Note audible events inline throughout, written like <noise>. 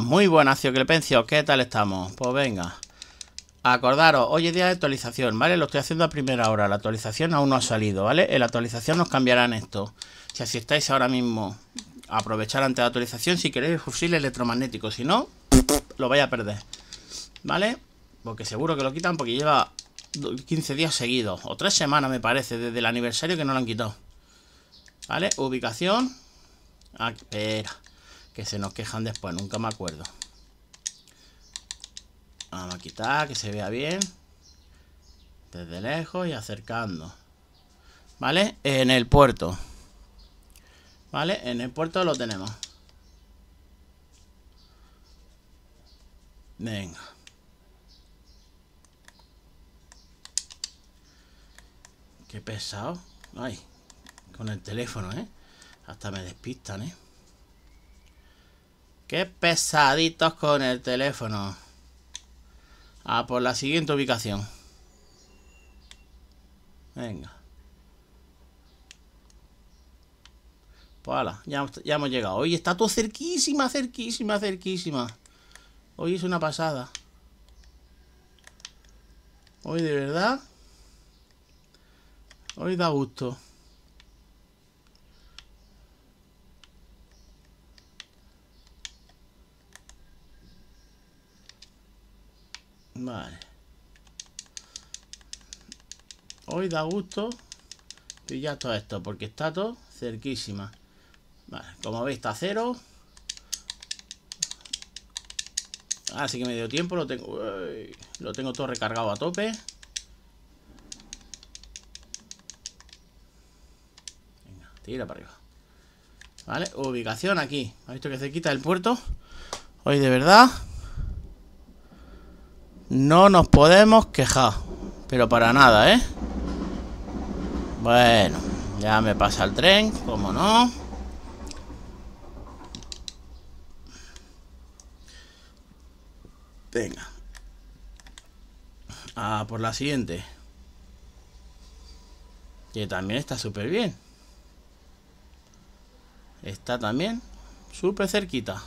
muy buenas, Clepencio, ¿qué tal estamos? Pues venga. Acordaros, hoy es día de actualización, ¿vale? Lo estoy haciendo a primera hora, la actualización aún no ha salido, ¿vale? En la actualización nos cambiarán esto. Si así estáis ahora mismo, aprovechar antes de la actualización si queréis fusil electromagnético, si no, lo vais a perder, ¿vale? Porque seguro que lo quitan porque lleva 15 días seguidos, o 3 semanas me parece, desde el aniversario que no lo han quitado. ¿Vale? Ubicación. espera que se nos quejan después, nunca me acuerdo. Vamos a quitar, que se vea bien. Desde lejos y acercando. ¿Vale? En el puerto. ¿Vale? En el puerto lo tenemos. Venga. Qué pesado. Ay, con el teléfono, ¿eh? Hasta me despistan, ¿eh? Qué pesaditos con el teléfono. A ah, por la siguiente ubicación. Venga. Pues ala, ya, ya hemos llegado. Hoy está todo cerquísima, cerquísima, cerquísima. Hoy es una pasada. Hoy de verdad. Hoy da gusto. Vale. Hoy da gusto pillar todo esto, porque está todo cerquísima. Vale, como veis está cero. Así ah, que me dio tiempo, lo tengo, lo tengo todo recargado a tope. Venga, tira para arriba. Vale, ubicación aquí. ¿Has visto que se quita el puerto? Hoy de verdad. No nos podemos quejar. Pero para nada, ¿eh? Bueno, ya me pasa el tren, como no. Venga. Ah, por la siguiente. Que también está súper bien. Está también súper cerquita.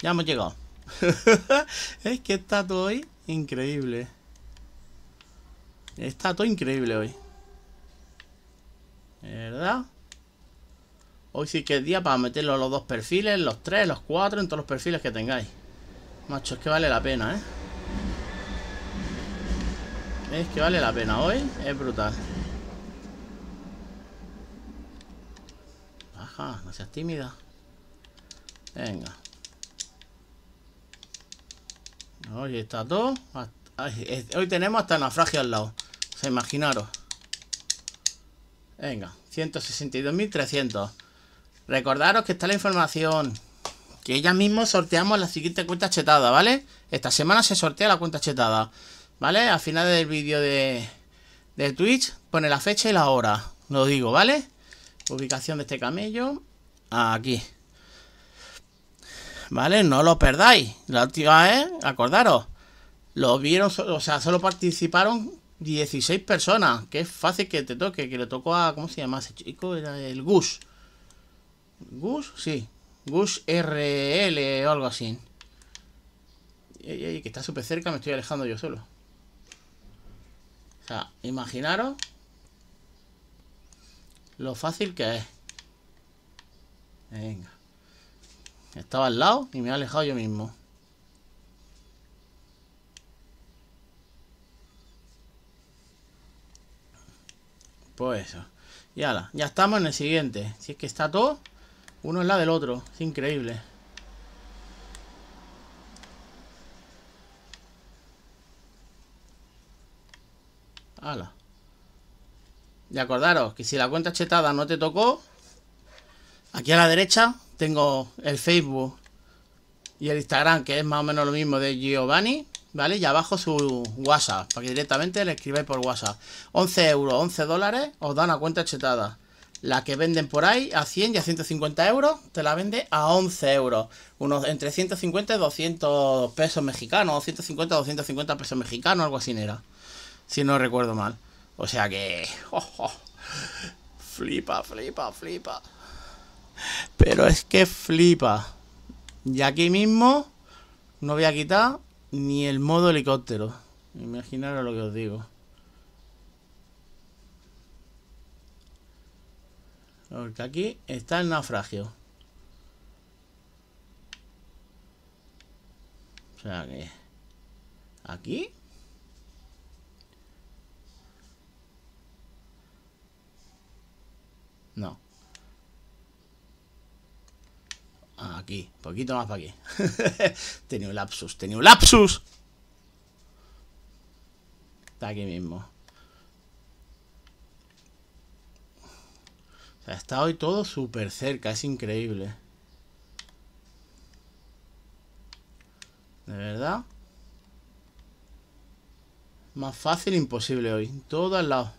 Ya hemos llegado. <laughs> es que está todo hoy increíble. Está todo increíble hoy. ¿Verdad? Hoy sí que es día para meterlo los dos perfiles, los tres, los cuatro, en todos los perfiles que tengáis. Macho, es que vale la pena, ¿eh? Es que vale la pena. Hoy es brutal. Baja, no seas tímida. Venga. Hoy está todo. Hoy tenemos hasta naufragio al lado. Se sea, imaginaros. Venga, 162.300. Recordaros que está la información. Que ya mismo sorteamos la siguiente cuenta chetada, ¿vale? Esta semana se sortea la cuenta chetada. ¿Vale? Al final del vídeo de, de Twitch pone la fecha y la hora. Lo digo, ¿vale? Ubicación de este camello. Aquí. ¿vale? No lo perdáis. La última vez, acordaros, lo vieron, o sea, solo participaron 16 personas. Que es fácil que te toque, que le tocó a, ¿cómo se llama ese chico? Era el Gus. Gus, sí. Gus RL o algo así. y que está súper cerca, me estoy alejando yo solo. O sea, imaginaros lo fácil que es. Venga. Estaba al lado y me he alejado yo mismo. Pues eso. Y ala, ya estamos en el siguiente. Si es que está todo, uno es la del otro. Es increíble. Ala. Y acordaros que si la cuenta chetada no te tocó, aquí a la derecha tengo el Facebook y el Instagram, que es más o menos lo mismo de Giovanni. ¿Vale? Y abajo su WhatsApp, para que directamente le escribáis por WhatsApp. 11 euros, 11 dólares, os da una cuenta chetada. La que venden por ahí a 100 y a 150 euros, te la vende a 11 euros. Unos entre 150 y 200 pesos mexicanos, 150 250 pesos mexicanos, algo así era. Si no recuerdo mal. O sea que... <laughs> Oh, oh, flipa, flipa, flipa. Pero es que flipa. Y aquí mismo no voy a quitar ni el modo helicóptero. Imaginaros lo que os digo. Porque aquí está el naufragio. O sea que... Aquí... No. aquí, poquito más para aquí. <laughs> tenía un lapsus, tenía un lapsus. Está aquí mismo. está hoy todo súper cerca, es increíble. De verdad. Más fácil imposible hoy. todo al lado.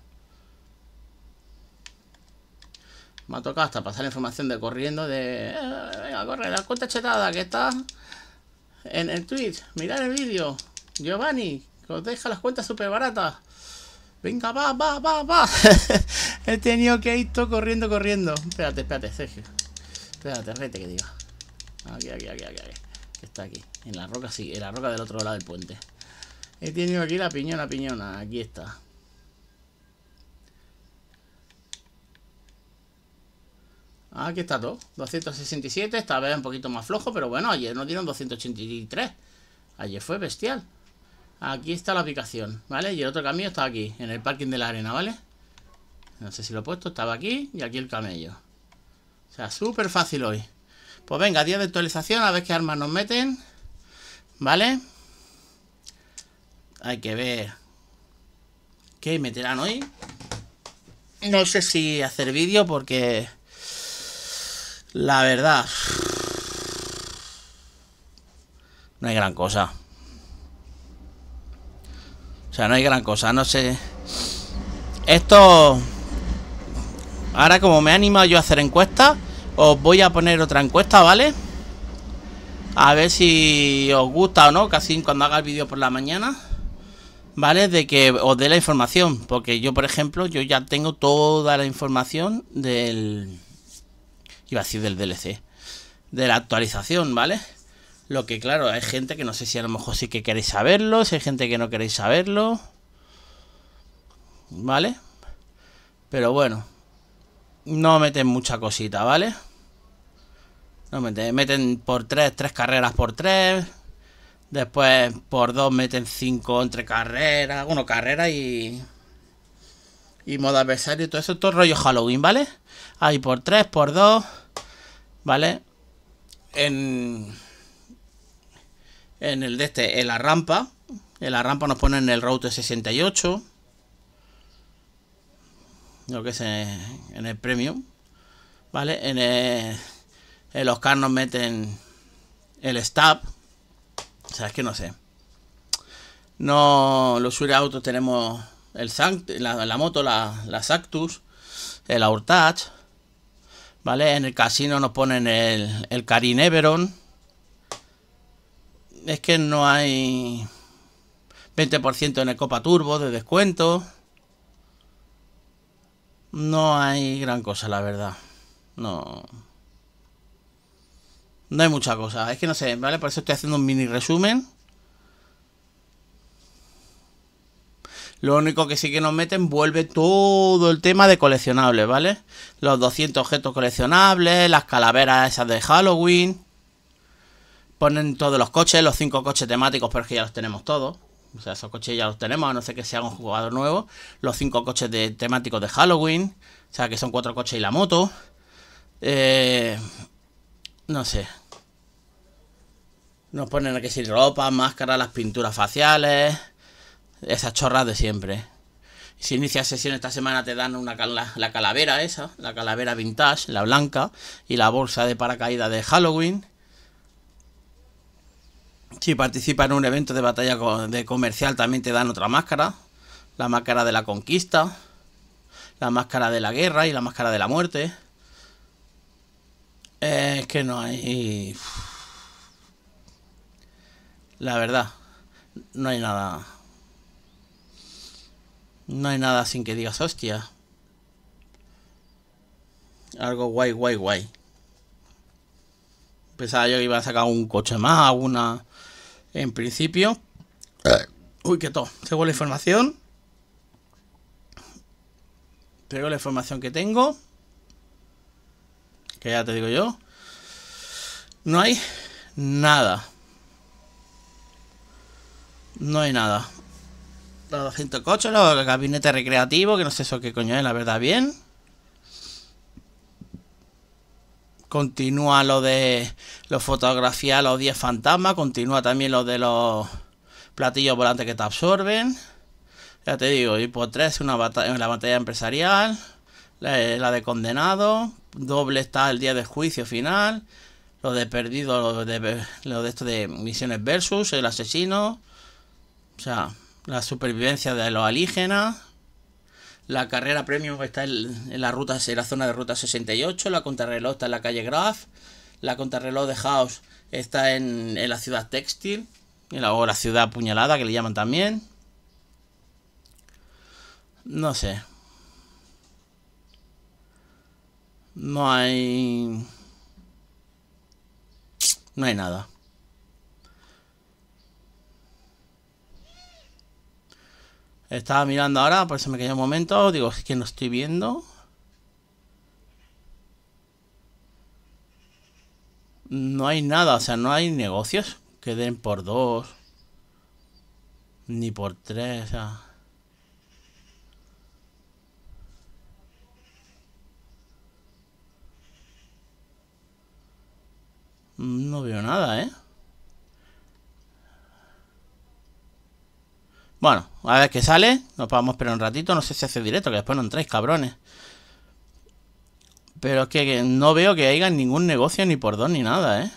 Me ha tocado hasta pasar la información de corriendo de corre, la cuenta chetada que está en el tweet. Mirad el vídeo. Giovanni, que os deja las cuentas súper baratas. Venga, va, va, va, va. <laughs> He tenido que ir todo corriendo, corriendo. Espérate, espérate, Sergio. Espérate, rete que diga. Aquí, aquí, aquí, aquí. Está aquí. En la roca, sí, en la roca del otro lado del puente. He tenido aquí la piñona, piñona. Aquí está. Aquí está todo. 267, esta vez un poquito más flojo, pero bueno, ayer nos dieron 283. Ayer fue bestial. Aquí está la ubicación ¿vale? Y el otro camino está aquí, en el parking de la arena, ¿vale? No sé si lo he puesto, estaba aquí y aquí el camello. O sea, súper fácil hoy. Pues venga, día de actualización, a ver qué armas nos meten. ¿Vale? Hay que ver qué meterán hoy. No sé si hacer vídeo porque... La verdad. No hay gran cosa. O sea, no hay gran cosa, no sé. Esto... Ahora como me he animado yo a hacer encuestas, os voy a poner otra encuesta, ¿vale? A ver si os gusta o no, casi cuando haga el vídeo por la mañana. ¿Vale? De que os dé la información. Porque yo, por ejemplo, yo ya tengo toda la información del iba del DLC, de la actualización, ¿vale? Lo que claro, hay gente que no sé si a lo mejor sí que queréis saberlo, si hay gente que no queréis saberlo, ¿vale? Pero bueno, no meten mucha cosita, ¿vale? No meten, meten por tres, tres carreras por tres. Después por dos meten cinco entre carreras, bueno, carrera y. Y modo adversario y todo eso, todo rollo Halloween, ¿vale? Ahí por tres, por dos. ¿vale? En, en el de este, en la rampa, en la rampa nos ponen el route 68, lo que es en, el premium, ¿vale? En, el, en los cars nos meten el stab, o es que no sé. No, los sure autos tenemos el la, la moto, la, la Sactus, el Aurtach, ¿Vale? En el casino nos ponen el, el Karin Everon. Es que no hay 20% en el Copa Turbo de descuento. No hay gran cosa, la verdad. No. No hay mucha cosa. Es que no sé, ¿vale? Por eso estoy haciendo un mini resumen. Lo único que sí que nos meten vuelve todo el tema de coleccionables, ¿vale? Los 200 objetos coleccionables, las calaveras esas de Halloween. Ponen todos los coches, los 5 coches temáticos, pero es que ya los tenemos todos. O sea, esos coches ya los tenemos, a no ser que sea un jugador nuevo. Los 5 coches de, temáticos de Halloween. O sea, que son 4 coches y la moto. Eh, no sé. Nos ponen aquí sin ropa, máscaras, las pinturas faciales. Esas chorras de siempre. Si inicias sesión esta semana te dan una la, calavera esa, la calavera vintage, la blanca, y la bolsa de paracaídas de Halloween. Si participas en un evento de batalla de comercial también te dan otra máscara. La máscara de la conquista, la máscara de la guerra y la máscara de la muerte. Eh, es que no hay... La verdad, no hay nada. No hay nada sin que digas hostia. Algo guay, guay, guay. Pensaba yo que iba a sacar un coche más, alguna... En principio... Eh. Uy, que todo. Según la información... Según la información que tengo... Que ya te digo yo... No hay nada. No hay nada. Los gente los, gabinetes recreativos que no sé eso qué coño es, la verdad, bien. Continúa lo de los fotografía los 10 fantasmas. Continúa también lo de los platillos volantes que te absorben. Ya te digo, Y por 3 una batalla, la batalla empresarial, la, de condenado. Doble está el día del juicio final lo de perdido, lo de esto de misiones versus, el asesino. O sea, la supervivencia de los alígenas, la carrera premium está en la, ruta, en la zona de ruta 68, la contrarreloj está en la calle Graf, la contrarreloj de House está en, la ciudad textil, Y la, o la ciudad apuñalada que le llaman también. No sé. No hay... No hay nada. Estaba mirando ahora, por eso me quedé un momento. Digo, es que no estoy viendo. No hay nada, o sea, no hay negocios que den por dos. Ni por tres, o sea. No veo nada, ¿eh? Bueno, a ver qué sale. Nos vamos a esperar un ratito. No sé si hace directo, que después no entréis, cabrones. Pero es que no veo que haya ningún negocio ni por dos ni nada, ¿eh?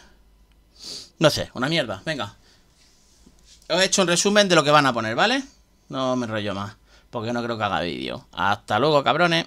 No sé, una mierda. Venga. Os he hecho un resumen de lo que van a poner, ¿vale? No me enrollo más, porque no creo que haga vídeo. Hasta luego, cabrones.